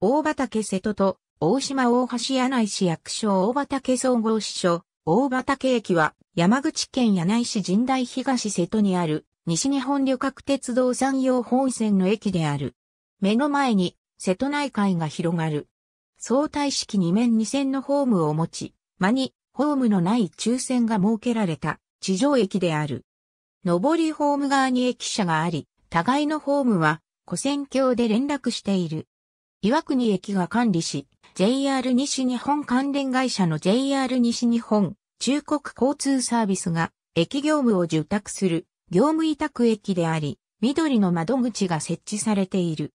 大畑瀬戸と大島大橋柳井市役所大畑総合支所、大畑駅は山口県柳井市神代東瀬戸にある西日本旅客鉄道山陽本線の駅である。目の前に瀬戸内海が広がる。相対式2面2線のホームを持ち、間にホームのない抽選が設けられた地上駅である。上りホーム側に駅舎があり、互いのホームは古線橋で連絡している。岩国駅が管理し、JR 西日本関連会社の JR 西日本中国交通サービスが駅業務を受託する業務委託駅であり、緑の窓口が設置されている。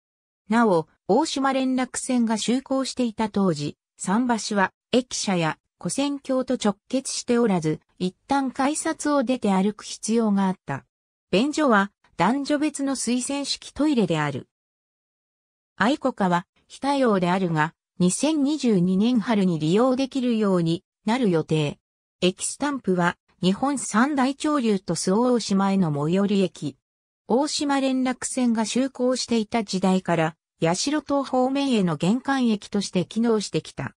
なお、大島連絡船が就航していた当時、桟橋は駅舎や古線橋と直結しておらず、一旦改札を出て歩く必要があった。便所は男女別の推薦式トイレである。愛子家は非対応であるが、2022年春に利用できるようになる予定。駅スタンプは日本三大潮流と周大島への最寄り駅。大島連絡船が就航していた時代から、八代島方面への玄関駅として機能してきた。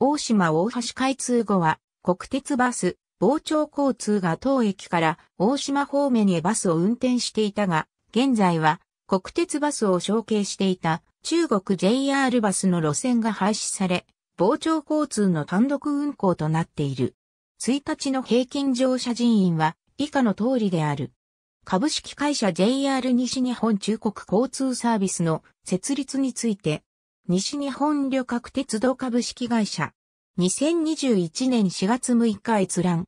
大島大橋開通後は、国鉄バス、傍聴交通が当駅から大島方面へバスを運転していたが、現在は国鉄バスを承継していた中国 JR バスの路線が廃止され、傍聴交通の単独運行となっている。1日の平均乗車人員は以下の通りである。株式会社 JR 西日本中国交通サービスの設立について、西日本旅客鉄道株式会社、2021年4月6日閲覧。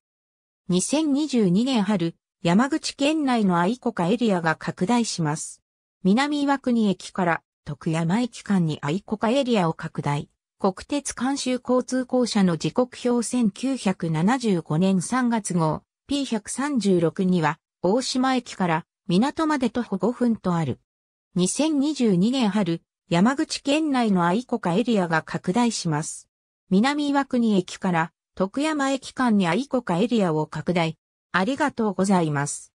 2022年春、山口県内の愛子かエリアが拡大します。南岩国駅から徳山駅間に愛国家エリアを拡大。国鉄監修交通公社の時刻表1975年3月号 P136 には大島駅から港まで徒歩5分とある。2022年春、山口県内の愛国家エリアが拡大します。南岩国駅から徳山駅間に愛国家エリアを拡大。ありがとうございます。